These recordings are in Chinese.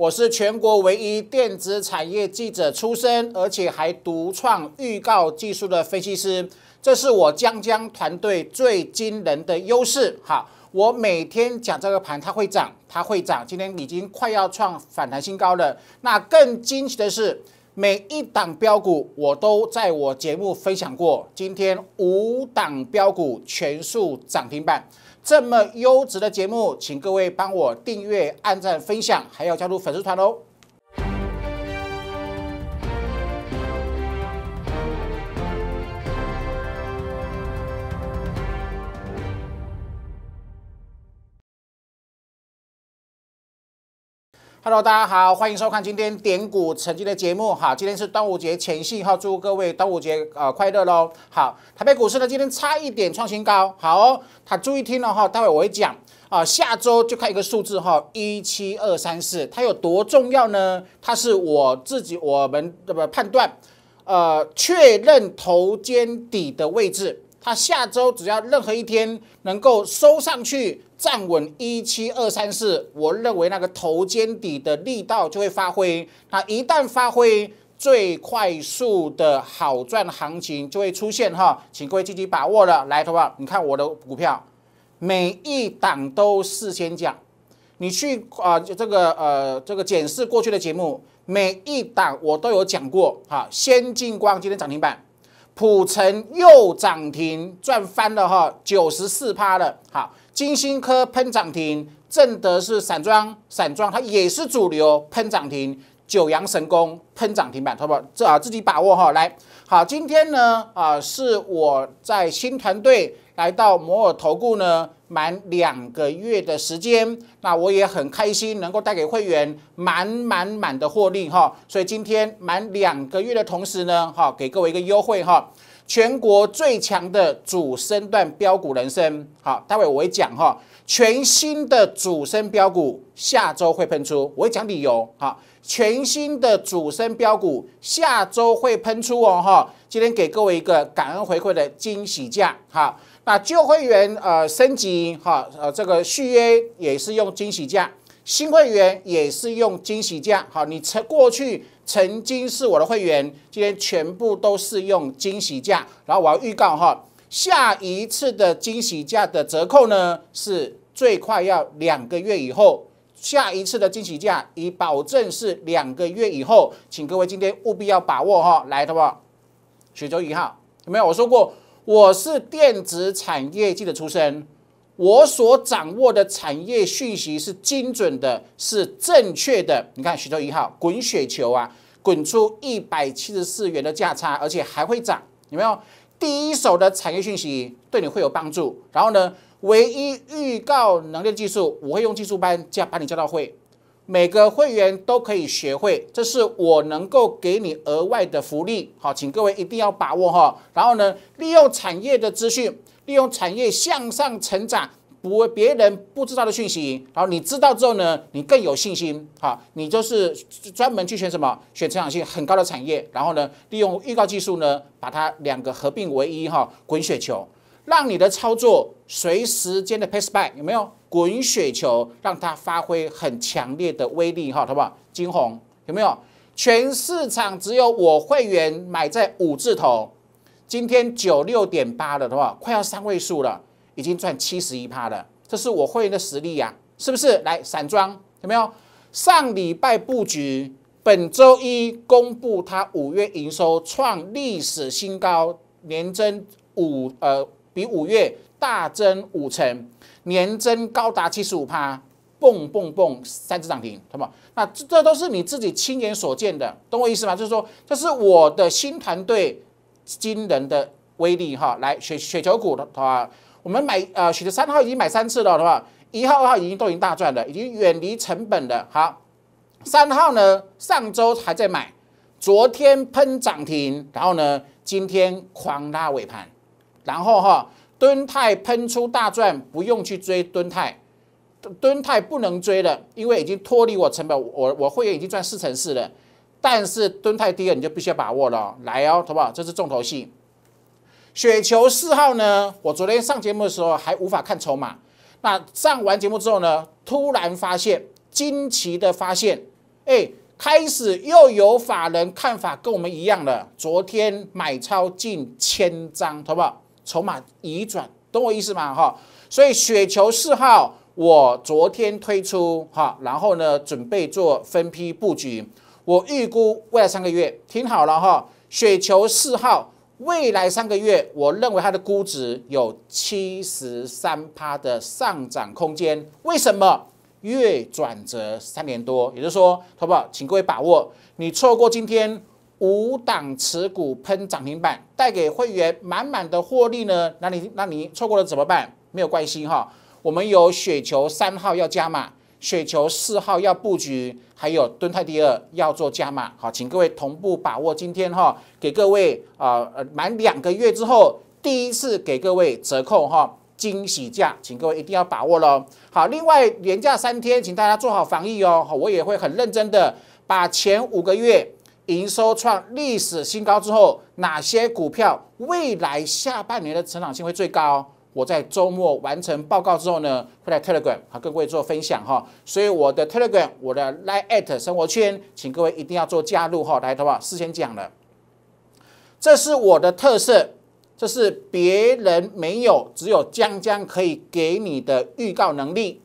我是全国唯一电子产业记者出身，而且还独创预告技术的分析师，这是我江江团队最惊人的优势。哈，我每天讲这个盘，它会涨，它会涨。今天已经快要创反弹新高了。那更惊奇的是，每一档标股我都在我节目分享过。今天五档标股全数涨停板。这么优质的节目，请各位帮我订阅、按赞、分享，还要加入粉丝团哦。Hello，大家好，欢迎收看今天点股绩的节目。好，今天是端午节前夕，哈，祝各位端午节呃快乐喽。好，台北股市呢今天差一点创新高。好，他注意听了哈，待会我会讲啊，下周就看一个数字哈，一七二三四，它有多重要呢？它是我自己我们不判断，呃，确认头肩底的位置，它下周只要任何一天能够收上去。站稳一七二三四，我认为那个头肩底的力道就会发挥。那一旦发挥，最快速的好赚行情就会出现哈，请各位积极把握了。来，好不好？你看我的股票，每一档都事先讲，你去啊，这个呃，这个检视过去的节目，每一档我都有讲过哈。先进光今天涨停板，普成又涨停，赚翻了哈，九十四趴了，好。金星科喷涨停，正德是散装，散装它也是主流喷涨停，九阳神功喷涨停板，好不，这啊自己把握哈。来，好，今天呢啊是我在新团队来到摩尔投顾呢满两个月的时间，那我也很开心能够带给会员满满满的获利哈，所以今天满两个月的同时呢，哈给各位一个优惠哈。全国最强的主升段标股，人生。好，待会我会讲哈，全新的主升标股下周会喷出，我会讲理由。好，全新的主升标股下周会喷出哦哈。今天给各位一个感恩回馈的惊喜价。好，那旧会员呃升级哈呃这个续约也是用惊喜价，新会员也是用惊喜价。好，你才过去。曾经是我的会员，今天全部都是用惊喜价，然后我要预告哈，下一次的惊喜价的折扣呢是最快要两个月以后，下一次的惊喜价以保证是两个月以后，请各位今天务必要把握哈，来的话，徐州一号有没有？我说过，我是电子产业界的出身，我所掌握的产业讯息是精准的，是正确的。你看徐州一号滚雪球啊。滚出一百七十四元的价差，而且还会涨，有没有？第一手的产业讯息对你会有帮助。然后呢，唯一预告能力技术，我会用技术班加把你教到会，每个会员都可以学会，这是我能够给你额外的福利。好，请各位一定要把握哈。然后呢，利用产业的资讯，利用产业向上成长。不，别人不知道的讯息，然后你知道之后呢，你更有信心，好，你就是专门去选什么，选成长性很高的产业，然后呢，利用预告技术呢，把它两个合并为一，哈，滚雪球，让你的操作随时间的 pace back，有没有滚雪球，让它发挥很强烈的威力，哈，好不好？金红有没有？全市场只有我会员买在五字头，今天九六点八了，的话，快要三位数了。已经赚七十一趴了，这是我会员的实力呀，是不是？来，散装有没有？上礼拜布局，本周一公布，它五月营收创历史新高，年增五呃，比五月大增五成，年增高达七十五趴，蹦蹦蹦三只涨停，懂吗？那这这都是你自己亲眼所见的，懂我意思吗？就是说，这是我的新团队惊人的威力哈！来，雪雪球股的话。我们买呃，许的三号已经买三次了，的吧？一号、二号已经都已经大赚了，已经远离成本了。好，三号呢，上周还在买，昨天喷涨停，然后呢，今天狂拉尾盘，然后哈，敦泰喷出大赚，不用去追敦泰，敦泰不能追了，因为已经脱离我成本，我我会员已经赚四成四了。但是敦泰第二你就必须要把握了，来哦，好不好？这是重头戏。雪球四号呢？我昨天上节目的时候还无法看筹码，那上完节目之后呢，突然发现，惊奇的发现，哎，开始又有法人看法跟我们一样了。昨天买超近千张，好不好？筹码移转，懂我意思吗？哈，所以雪球四号我昨天推出哈，然后呢，准备做分批布局。我预估未来三个月，听好了哈，雪球四号。未来三个月，我认为它的估值有七十三趴的上涨空间。为什么？月转折三年多，也就是说，投保，请各位把握。你错过今天五档持股喷涨停板，带给会员满满的获利呢？那你那你错过了怎么办？没有关系哈，我们有雪球三号要加码。雪球四号要布局，还有敦泰第二要做加码，好，请各位同步把握。今天哈，给各位啊，满两个月之后第一次给各位折扣哈，惊喜价，请各位一定要把握喽。好，另外廉价三天，请大家做好防疫哦。我也会很认真的把前五个月营收创历史新高之后，哪些股票未来下半年的成长性会最高？我在周末完成报告之后呢，会在 Telegram 和各位做分享哈，所以我的 Telegram 我的 Line at 生活圈，请各位一定要做加入哈，来的话事先讲了，这是我的特色，这是别人没有，只有江江可以给你的预告能力，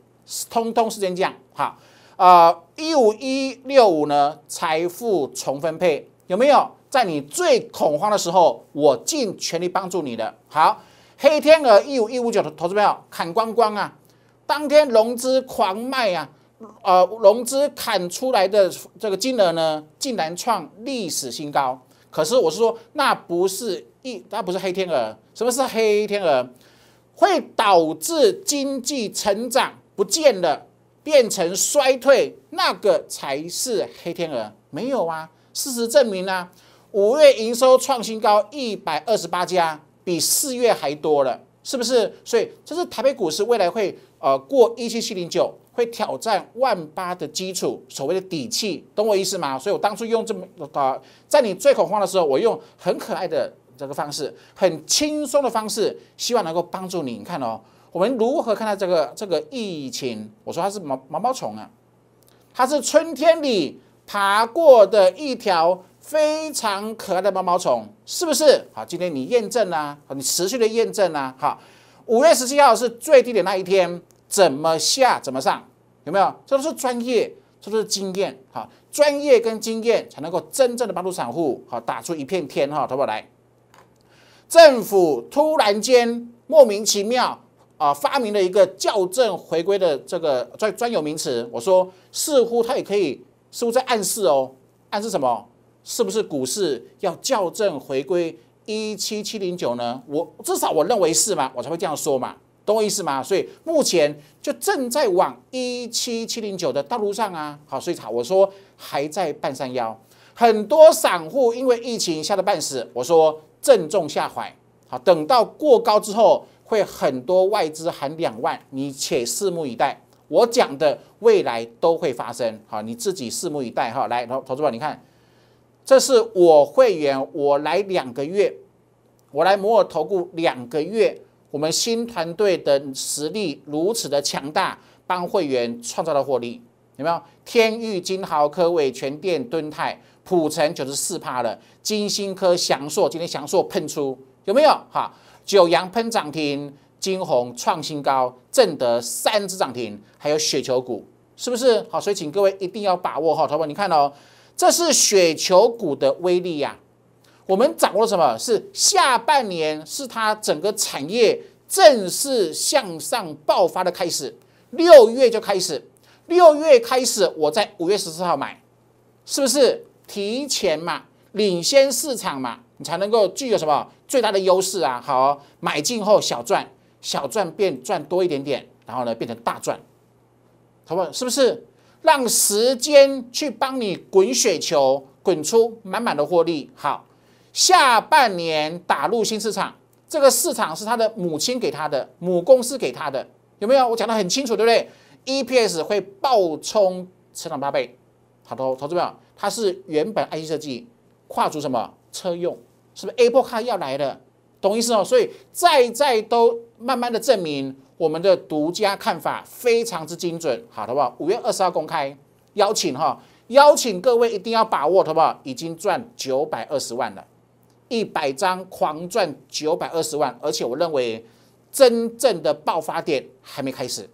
通通事先讲好，呃，一五一六五呢，财富重分配有没有？在你最恐慌的时候，我尽全力帮助你的，好。黑天鹅一五一五九的投资票砍光光啊！当天融资狂卖啊，呃，融资砍出来的这个金额呢，竟然创历史新高。可是我是说，那不是一，那不是黑天鹅。什么是黑天鹅？会导致经济成长不见了，变成衰退，那个才是黑天鹅。没有啊，事实证明啊，五月营收创新高一百二十八家。比四月还多了，是不是？所以这是台北股市未来会呃过一七七零九，会挑战万八的基础，所谓的底气，懂我意思吗？所以我当初用这么啊，在你最恐慌的时候，我用很可爱的这个方式，很轻松的方式，希望能够帮助你。你看哦，我们如何看待这个这个疫情？我说它是毛毛毛虫啊，它是春天里爬过的一条。非常可爱的毛毛虫，是不是？好，今天你验证啊，你持续的验证啊。好，五月十七号是最低的那一天，怎么下怎么上，有没有？这都是专业，这都是经验。好，专业跟经验才能够真正的帮助散户，好打出一片天。哈，好不好？来，政府突然间莫名其妙啊，发明了一个校正回归的这个专专有名词。我说，似乎他也可以，似乎在暗示哦，暗示什么？是不是股市要校正回归一七七零九呢？我至少我认为是嘛，我才会这样说嘛，懂我意思吗？所以目前就正在往一七七零九的道路上啊，好，所以好，我说还在半山腰，很多散户因为疫情吓得半死，我说正中下怀，好，等到过高之后会很多外资喊两万，你且拭目以待，我讲的未来都会发生，好，你自己拭目以待哈，来，投投资者你看。这是我会员，我来两个月，我来摩尔投顾两个月，我们新团队的实力如此的强大，帮会员创造了获利，有没有？天域金豪科伟、全电敦泰、普成九十四趴了，金星科祥硕今天祥硕喷出，有没有？哈，九阳喷涨停，金红创新高，正德三只涨停，还有雪球股，是不是？好，所以请各位一定要把握哈，淘宝，你看哦。这是雪球股的威力呀！我们掌握了什么是下半年，是它整个产业正式向上爆发的开始。六月就开始，六月开始，我在五月十四号买，是不是提前嘛？领先市场嘛？你才能够具有什么最大的优势啊？好，买进后小赚，小赚变赚多一点点，然后呢变成大赚。他问是不是？让时间去帮你滚雪球，滚出满满的获利。好，下半年打入新市场，这个市场是他的母亲给他的，母公司给他的，有没有？我讲的很清楚，对不对？EPS 会暴冲成长八倍。好的，投资朋友，它是原本 IC 设计跨足什么车用，是不是 Apple Car 要来的？懂意思哦。所以再再都慢慢的证明。我们的独家看法非常之精准，好的不？五月二十号公开邀请哈，邀请各位一定要把握，好不好？已经赚九百二十万了，一百张狂赚九百二十万，而且我认为真正的爆发点还没开始，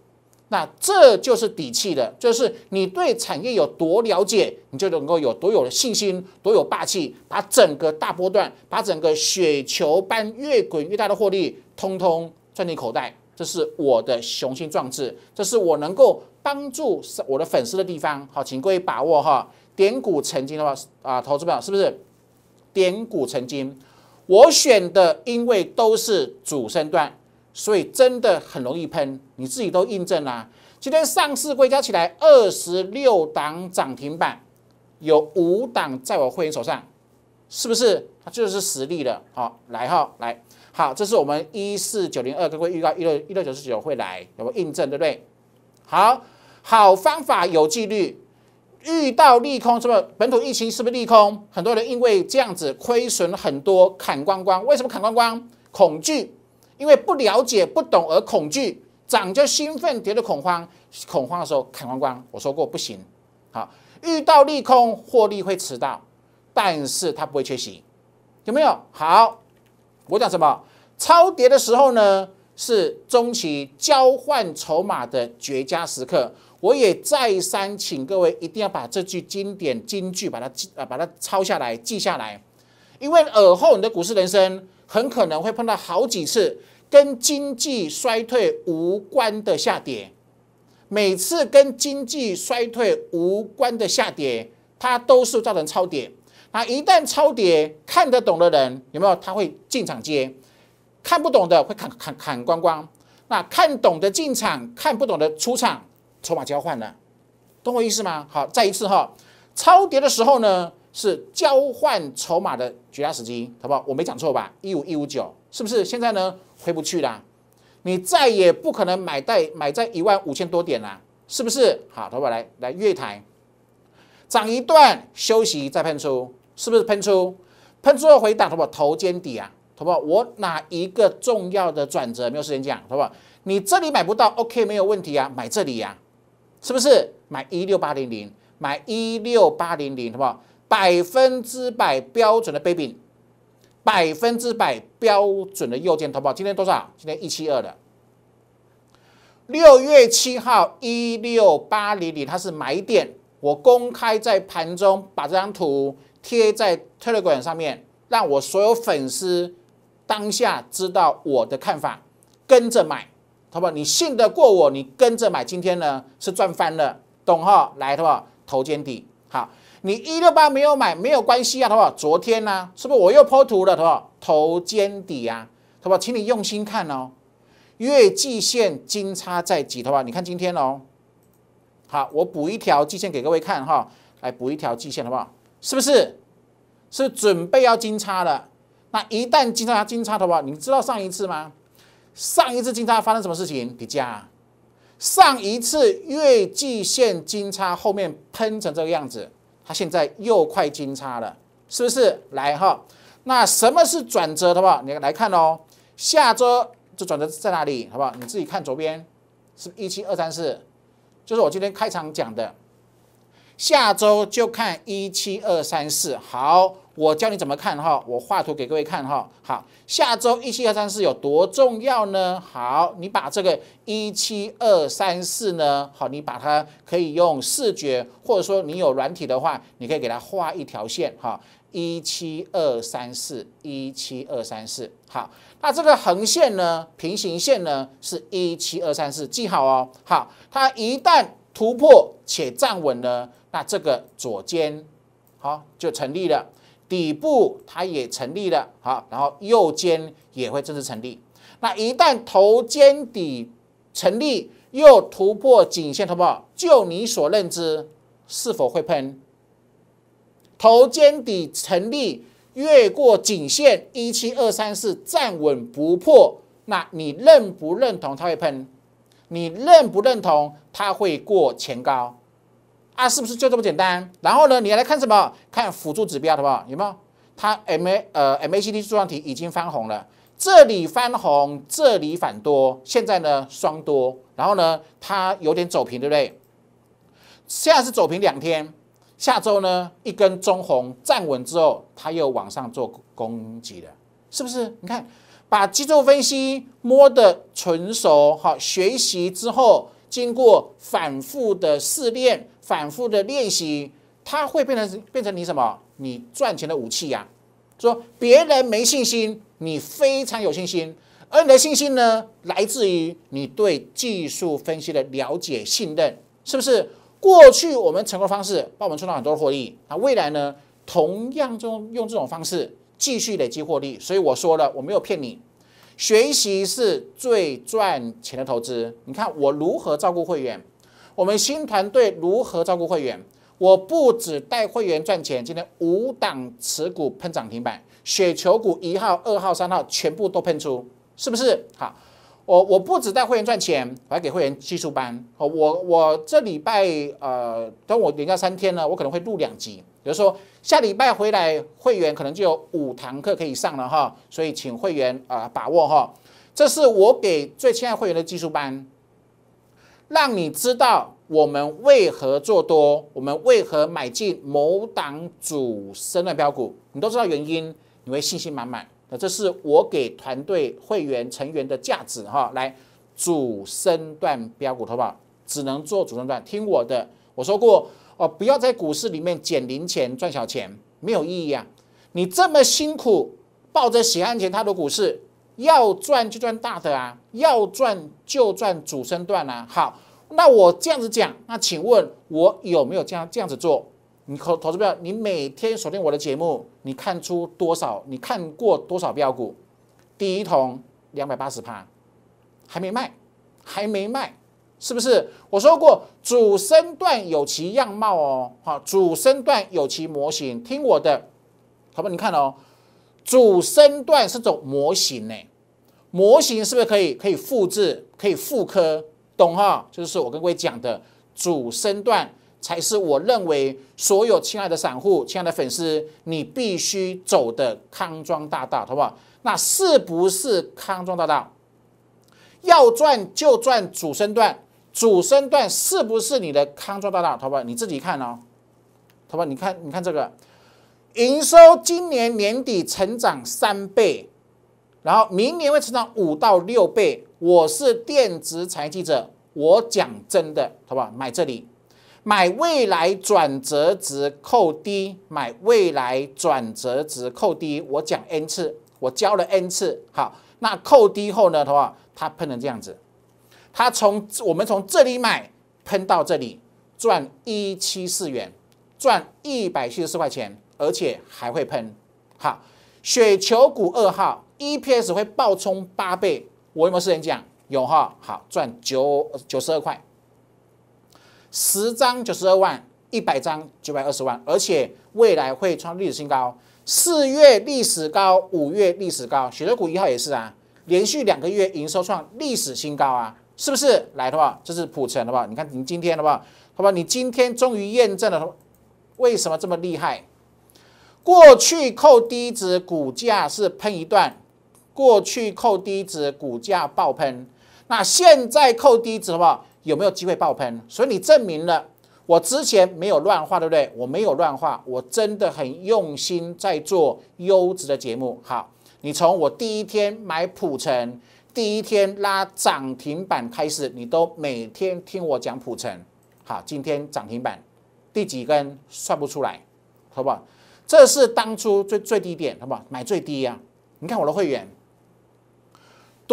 那这就是底气的，就是你对产业有多了解，你就能够有多有的信心，多有霸气，把整个大波段，把整个雪球般越滚越大的获利，通通赚进口袋。这是我的雄心壮志，这是我能够帮助我的粉丝的地方。好，请各位把握哈，点股成金的话啊，投资不了是不是？点股成金，我选的因为都是主升段，所以真的很容易喷，你自己都印证了。今天上市归加起来二十六档涨停板，有五档在我会员手上，是不是？它就是实力的。好，来哈，来。好，这是我们一四九零二各位预告一六一六九四九会来有没有印证对不对？好好方法有纪律，遇到利空是不是？本土疫情是不是利空？很多人因为这样子亏损很多砍光光，为什么砍光光？恐惧，因为不了解不懂而恐惧，涨就兴奋，跌就恐慌，恐慌的时候砍光光。我说过不行。好，遇到利空获利会迟到，但是他不会缺席，有没有？好。我讲什么？超跌的时候呢，是中期交换筹码的绝佳时刻。我也再三请各位一定要把这句经典金句把它记啊，把它抄下来记下来。因为尔后你的股市人生很可能会碰到好几次跟经济衰退无关的下跌，每次跟经济衰退无关的下跌，它都是造成超跌。那一旦超跌，看得懂的人有没有？他会进场接，看不懂的会砍砍砍光光。那看懂的进场，看不懂的出场，筹码交换了，懂我意思吗？好，再一次哈，超跌的时候呢，是交换筹码的绝佳时机，好不好？我没讲错吧？一五一五九，是不是？现在呢，回不去了，你再也不可能买在买在一万五千多点了，是不是？好，好不好？来来月台，涨一段休息再喷出。是不是喷出？喷出后回档，好不好？头肩底啊，好不好？我哪一个重要的转折没有时间讲，好不好？你这里买不到，OK，没有问题啊，买这里呀，是不是？买一六八零零，买一六八零零，好不好？百分之百标准的 baby，百分之百标准的右键，好不好？今天多少？今天一七二的，六月七号一六八零零，它是买点，我公开在盘中把这张图。贴在推 a m 上面，让我所有粉丝当下知道我的看法，跟着买，好不好？你信得过我，你跟着买，今天呢是赚翻了，懂哈？来，好不好？头肩底，好，你一六八没有买没有关系啊，好不好？昨天呢，是不是我又剖图了，好不好？头肩底啊，好不好？请你用心看哦，月季线金叉在即，好不好？你看今天哦，好，我补一条季线给各位看哈，来补一条季线，好不好？是不是？是准备要金叉的？那一旦金叉，金叉的话，你知道上一次吗？上一次金叉发生什么事情？叠加。上一次月季线金叉后面喷成这个样子，它现在又快金叉了，是不是？来哈，那什么是转折的话，你来看哦。下周这转折在哪里，好不好？你自己看左边，是是一七二三四？就是我今天开场讲的。下周就看一七二三四，好，我教你怎么看哈，我画图给各位看哈。好，下周一七二三四有多重要呢？好，你把这个一七二三四呢，好，你把它可以用视觉，或者说你有软体的话，你可以给它画一条线哈，一七二三四，一七二三四，好，那这个横线呢，平行线呢，是一七二三四，记好哦。好，它一旦突破且站稳了，那这个左肩好就成立了，底部它也成立了好，然后右肩也会正式成立。那一旦头肩底成立又突破颈线突破，就你所认知是否会喷？头肩底成立越过颈线一七二三四站稳不破，那你认不认同它会喷？你认不认同它会过前高啊？是不是就这么简单？然后呢，你来看什么？看辅助指标好不好？有没有？它 M A 呃 M A C D 柱状体已经翻红了，这里翻红，这里反多，现在呢双多，然后呢它有点走平，对不对？现在是走平两天，下周呢一根中红站稳之后，它又往上做攻击了，是不是？你看。把技术分析摸得纯熟，好学习之后，经过反复的试炼、反复的练习，它会变成变成你什么？你赚钱的武器呀！说别人没信心，你非常有信心。而你的信心呢，来自于你对技术分析的了解、信任，是不是？过去我们成功方式帮我们创造很多获利，那未来呢？同样就用这种方式。继续累积获利，所以我说了，我没有骗你。学习是最赚钱的投资。你看我如何照顾会员，我们新团队如何照顾会员。我不止带会员赚钱，今天五档持股喷涨停板，雪球股一号、二号、三号全部都喷出，是不是？好。我我不止带会员赚钱，我还给会员技术班。哦，我我这礼拜呃，等我连假三天呢，我可能会录两集。比如说下礼拜回来，会员可能就有五堂课可以上了哈。所以请会员啊把握哈，这是我给最亲爱会员的技术班，让你知道我们为何做多，我们为何买进某档主升的标股，你都知道原因，你会信心满满。那这是我给团队会员成员的价值哈，来主升段标股投保，只能做主升段，听我的，我说过哦，不要在股市里面捡零钱赚小钱，没有意义啊！你这么辛苦抱着血汗钱踏入股市，要赚就赚大的啊，要赚就赚主升段啊。好，那我这样子讲，那请问我有没有这样这样子做？你投投资票，你每天锁定我的节目，你看出多少？你看过多少标股？第一桶两百八十趴，还没卖，还没卖，是不是？我说过，主身段有其样貌哦，好，主身段有其模型，听我的，好吧？你看哦，主身段是种模型呢，模型是不是可以可以复制，可以复刻，懂哈？就是我跟各位讲的主身段。才是我认为所有亲爱的散户、亲爱的粉丝，你必须走的康庄大道，好不好？那是不是康庄大道？要赚就赚主升段，主升段是不是你的康庄大道？好不好？你自己看哦。好吧，你看，你看这个营收今年年底成长三倍，然后明年会成长五到六倍。我是电子财经记者，我讲真的，好吧，买这里。买未来转折值扣低，买未来转折值扣低，我讲 n 次，我教了 n 次，好，那扣低后呢，的话它喷成这样子，它从我们从这里买，喷到这里赚一七四元，赚一百七十四块钱，而且还会喷，好，雪球股二号 EPS 会暴冲八倍，我有没有时间讲，有哈，好赚九九十二块。十张九十二万，一百张九百二十万，而且未来会创历史新高。四月历史高，五月历史高，雪球股一号也是啊，连续两个月营收创历史新高啊，是不是？来的话，这是普成的吧？你看你今天的话，好？吧，你今天终于验证了，为什么这么厉害？过去扣低值股价是喷一段，过去扣低值股价爆喷，那现在扣低值的话。有没有机会爆喷？所以你证明了我之前没有乱画，对不对？我没有乱画，我真的很用心在做优质的节目。好，你从我第一天买普城，第一天拉涨停板开始，你都每天听我讲普城。好，今天涨停板第几根算不出来，好不好？这是当初最最低点，好不好？买最低呀？你看我的会员。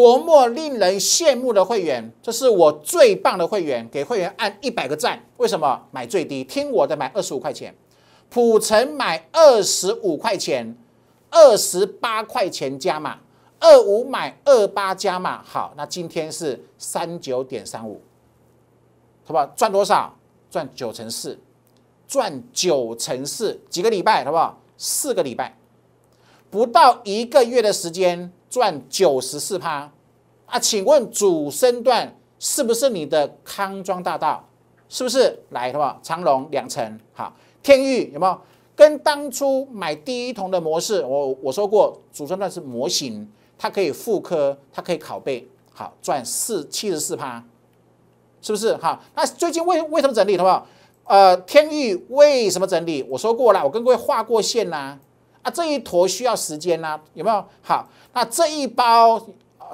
多么令人羡慕的会员！这是我最棒的会员，给会员按一百个赞。为什么买最低？听我的，买二十五块钱，普城买二十五块钱，二十八块钱加码，二五买二八加码。好，那今天是三九点三五，好不好？赚多少？赚九乘四，赚九乘四，几个礼拜？好不好？四个礼拜，不到一个月的时间。赚九十四趴啊，请问主升段是不是你的康庄大道？是不是来的话，长隆两层好，天域有没有？跟当初买第一桶的模式，我我说过，主升段是模型，它可以复刻，它可以拷贝，好赚四七十四趴，是不是好？那最近为为什么整理的话，呃，天域为什么整理？我说过了，我跟各位画过线啦。啊，这一坨需要时间呐，有没有？好，那这一包，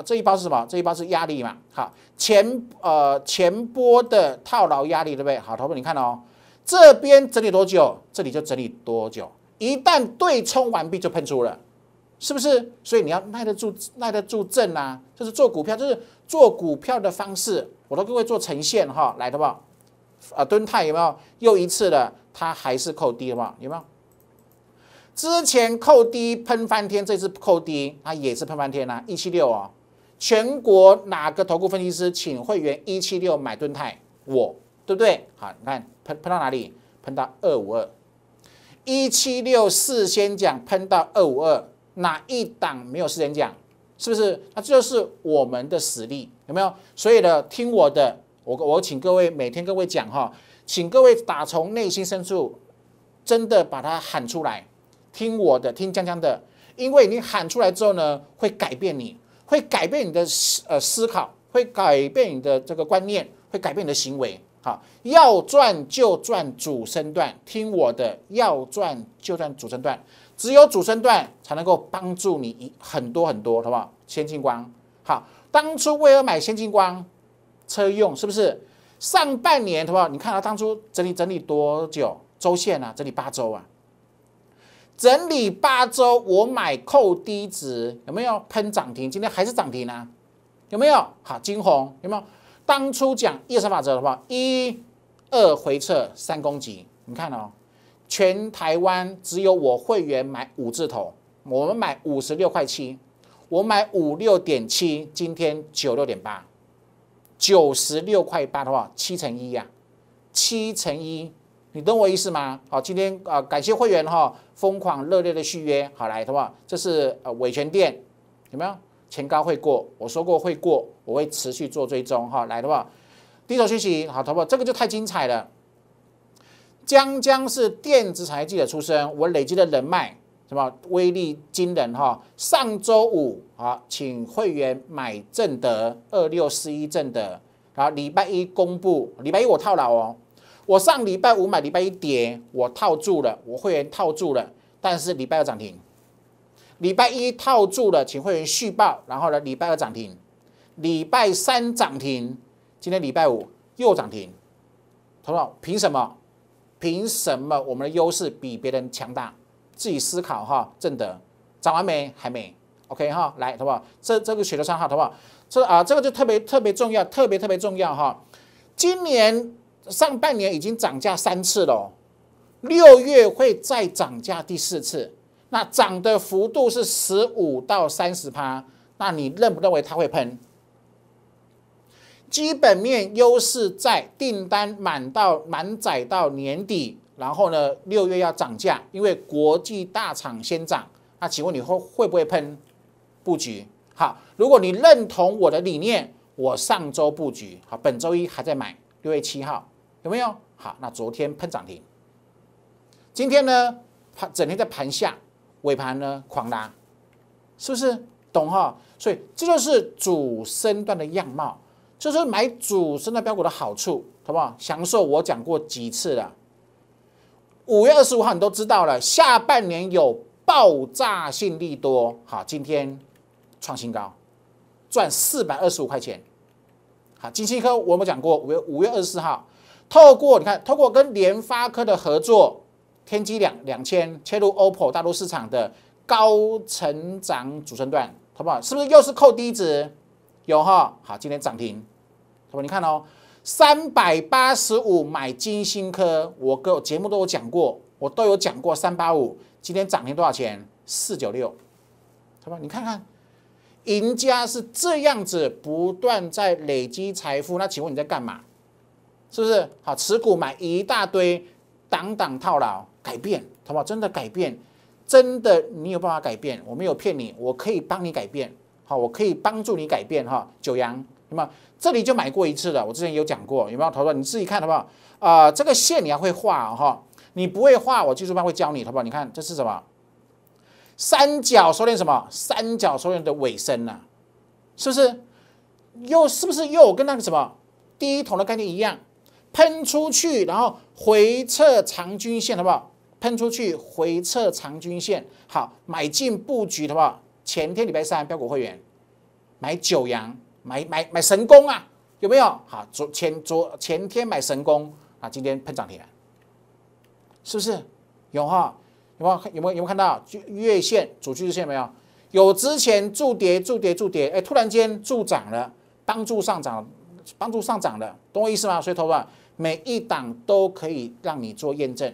这一包是什么？这一包是压力嘛？好，前呃前波的套牢压力，对不对？好，头部你看哦，这边整理多久，这里就整理多久，一旦对冲完毕就喷出了，是不是？所以你要耐得住，耐得住震呐，就是做股票，就是做股票的方式。我跟各位做呈现哈，来的不？啊，蹲太有没有？又一次的，它还是扣低不好？有没有？之前扣低喷翻天，这次扣低它也是喷翻天啊！一七六哦，全国哪个投顾分析师请会员一七六买盾泰？我对不对？好，你看喷喷到哪里？喷到二五二，一七六事先讲喷到二五二，哪一档没有事先讲？是不是？那这就是我们的实力，有没有？所以呢，听我的，我我请各位每天各位讲哈，请各位打从内心深处真的把它喊出来。听我的，听江江的，因为你喊出来之后呢，会改变，你会改变你的思呃思考，会改变你的这个观念，会改变你的行为。好，要赚就赚主升段，听我的，要赚就赚主升段，只有主升段才能够帮助你一很多很多，好不好？先进光，好，当初为了买先进光车用，是不是？上半年，好不好？你看它当初整理整理多久周线啊？整理八周啊？整理八周，我买扣低值，有没有喷涨停？今天还是涨停啊？有没有好金红？有没有当初讲一二三法则的话，一二回撤，三攻击。你看哦，全台湾只有我会员买五字头，我们买五十六块七，我买五六点七，今天九六点八，九十六块八的话，七乘一呀，七乘一。你懂我意思吗？好，今天啊，感谢会员哈，疯狂热烈的续约，好来，好不？这是呃维权店，有没有？前高会过，我说过会过，我会持续做追踪哈，来，好不？第一手学息，好，好不？这个就太精彩了。江江是电子产业记者出身，我累积的人脉，什么威力惊人哈。上周五啊，请会员买正德二六四一正德，然后礼拜一公布，礼拜一我套牢哦。我上礼拜五买，礼拜一跌，我套住了，我会员套住了。但是礼拜二涨停，礼拜一套住了，请会员续报。然后呢，礼拜二涨停，礼拜三涨停，今天礼拜五又涨停。好不好？凭什么？凭什么我们的优势比别人强大？自己思考哈。正德涨完没？还没。OK 哈，来，好不好？这这个写的三好，好不好？这啊，这个就特别特别重要，特别特别重要哈。今年。上半年已经涨价三次了，六月会再涨价第四次，那涨的幅度是十五到三十趴，那你认不认为它会喷？基本面优势在订单满到满载到年底，然后呢六月要涨价，因为国际大厂先涨，那请问你会会不会喷布局？好，如果你认同我的理念，我上周布局好，本周一还在买，六月七号。有没有好？那昨天喷涨停，今天呢？盘整天在盘下，尾盘呢狂拉，是不是？懂哈？所以这就是主升段的样貌，就是买主升段标股的好处，好不好？享受我讲过几次了。五月二十五号你都知道了，下半年有爆炸性利多，好，今天创新高，赚四百二十五块钱。好，金星科我有没有讲过？五月五月二十四号。透过你看，透过跟联发科的合作，天玑两两千切入 OPPO 大陆市场的高成长主升段，好不好？是不是又是扣低值？有哈，好，今天涨停，好说你看哦，三百八十五买金星科，我我节目都有讲过，我都有讲过三八五，今天涨停多少钱？四九六，好吧？你看看，赢家是这样子不断在累积财富，那请问你在干嘛？是不是好？持股买一大堆，挡挡套牢，改变，好不好？真的改变，真的你有办法改变，我没有骗你，我可以帮你改变，好，我可以帮助你改变哈。九阳，那么这里就买过一次了，我之前有讲过，有没有？他说你自己看，好不好？啊，这个线你还会画哈？你不会画，我技术班会教你，好不好？你看这是什么？三角收敛什么？三角收敛的尾声呐，是不是？又是不是又跟那个什么第一桶的概念一样？喷出去，然后回撤长均线，好不好？喷出去，回撤长均线，好，买进布局，好不好？前天礼拜三，标股会员买九阳，买买买神功啊，有没有？好，昨前昨前天买神功啊，今天喷涨停，是不是？有哈？有没有？有没有？有没有看到月线主趋势线没有？有之前筑跌筑跌筑跌，哎，突然间筑涨了，帮助上涨，帮助上涨了，懂我意思吗？所以，头发。每一档都可以让你做验证，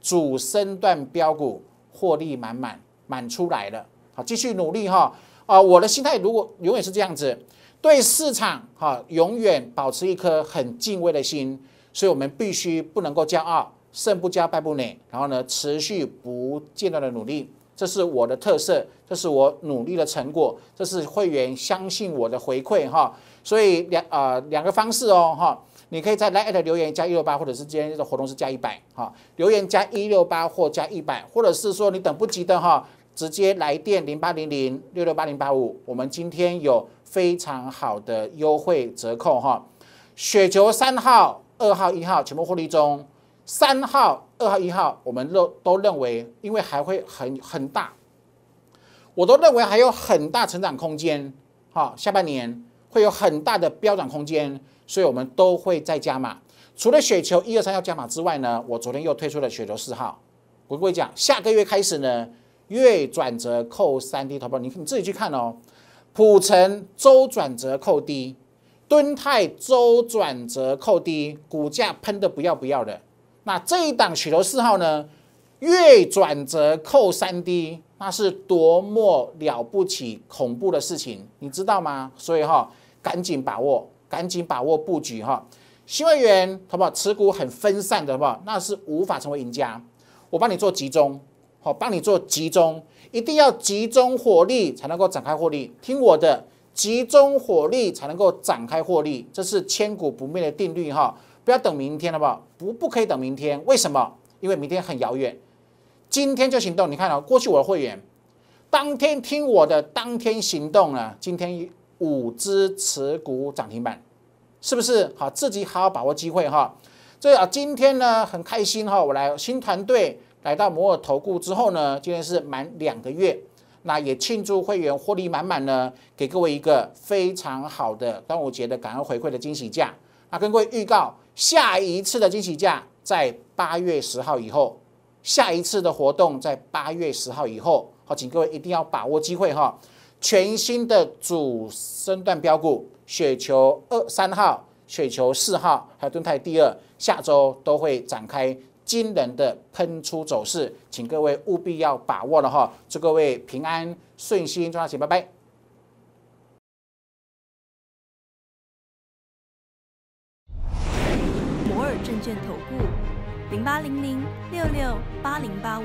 主升段标股获利满满满出来了，好，继续努力哈！啊，我的心态如果永远是这样子，对市场哈，永远保持一颗很敬畏的心，所以我们必须不能够骄傲，胜不骄败不馁，然后呢，持续不间断的努力，这是我的特色，这是我努力的成果，这是会员相信我的回馈哈，所以两啊两个方式哦哈。你可以在来的留言加一六八，或者是今天的活动是加一百，哈，留言加一六八或加一百，或者是说你等不及的哈，直接来电零八零零六六八零八五，我们今天有非常好的优惠折扣哈，雪球三号、二号、一号全部获利中，三号、二号、一号，我们认都认为，因为还会很很大，我都认为还有很大成长空间，哈，下半年会有很大的飙涨空间。所以我们都会再加码，除了雪球一二三要加码之外呢，我昨天又推出了雪球四号。我跟你讲，下个月开始呢，月转折扣三 D 投保，你你自己去看哦。普成周转折扣低，吨泰周转折扣低，股价喷的不要不要的。那这一档雪球四号呢，月转折扣三 D，那是多么了不起恐怖的事情，你知道吗？所以哈，赶紧把握。赶紧把握布局哈，新会员，好不好？持股很分散的，好不好？那是无法成为赢家。我帮你做集中，好，帮你做集中，一定要集中火力才能够展开获利。听我的，集中火力才能够展开获利，这是千古不灭的定律哈！不要等明天好不好？不，不可以等明天，为什么？因为明天很遥远，今天就行动。你看啊，过去我的会员，当天听我的，当天行动了，今天五只持股涨停板，是不是？好，自己好好把握机会哈。这啊，今天呢很开心哈，我来新团队来到摩尔投顾之后呢，今天是满两个月，那也庆祝会员获利满满呢，给各位一个非常好的端午节的感恩回馈的惊喜价。那跟各位预告，下一次的惊喜价在八月十号以后，下一次的活动在八月十号以后，好，请各位一定要把握机会哈。全新的主升段标股，雪球二、三号，雪球四号，还有盾泰第二，下周都会展开惊人的喷出走势，请各位务必要把握了哈！祝各位平安顺心，赚大钱，拜拜。摩尔证券投顾，零八零零六六八零八五。